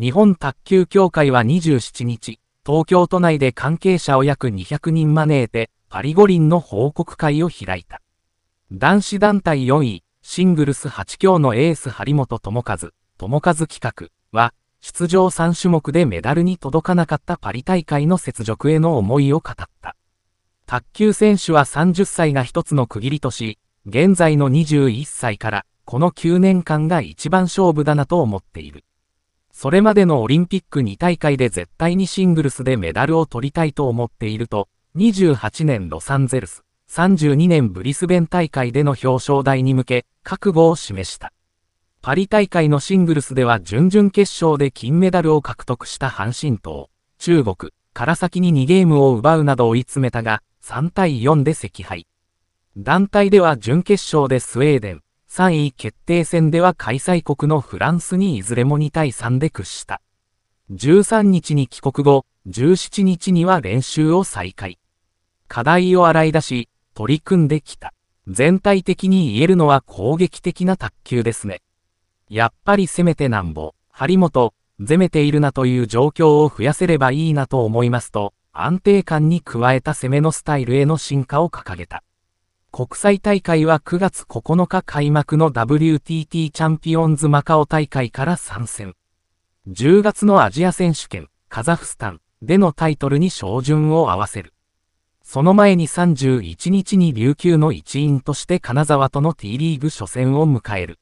日本卓球協会は27日、東京都内で関係者を約200人招いて、パリ五輪の報告会を開いた。男子団体4位、シングルス8強のエース張本智和、智和企画は、出場3種目でメダルに届かなかったパリ大会の雪辱への思いを語った。卓球選手は30歳が一つの区切りとし、現在の21歳から、この9年間が一番勝負だなと思っている。それまでのオリンピック2大会で絶対にシングルスでメダルを取りたいと思っていると、28年ロサンゼルス、32年ブリスベン大会での表彰台に向け、覚悟を示した。パリ大会のシングルスでは準々決勝で金メダルを獲得した阪神党、中国、から先に2ゲームを奪うなど追い詰めたが、3対4で惜敗。団体では準決勝でスウェーデン、3位決定戦では開催国のフランスにいずれも2対3で屈した。13日に帰国後、17日には練習を再開。課題を洗い出し、取り組んできた。全体的に言えるのは攻撃的な卓球ですね。やっぱり攻めてなんぼ、張本、攻めているなという状況を増やせればいいなと思いますと、安定感に加えた攻めのスタイルへの進化を掲げた。国際大会は9月9日開幕の WTT チャンピオンズマカオ大会から参戦。10月のアジア選手権、カザフスタンでのタイトルに照準を合わせる。その前に31日に琉球の一員として金沢との T リーグ初戦を迎える。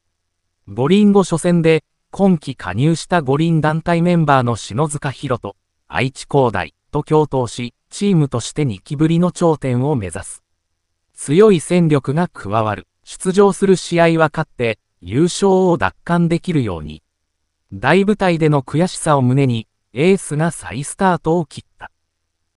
五輪後初戦で、今季加入した五輪団体メンバーの篠塚博と、愛知高大と共闘し、チームとして2期ぶりの頂点を目指す。強い戦力が加わる。出場する試合は勝って、優勝を奪還できるように。大舞台での悔しさを胸に、エースが再スタートを切った。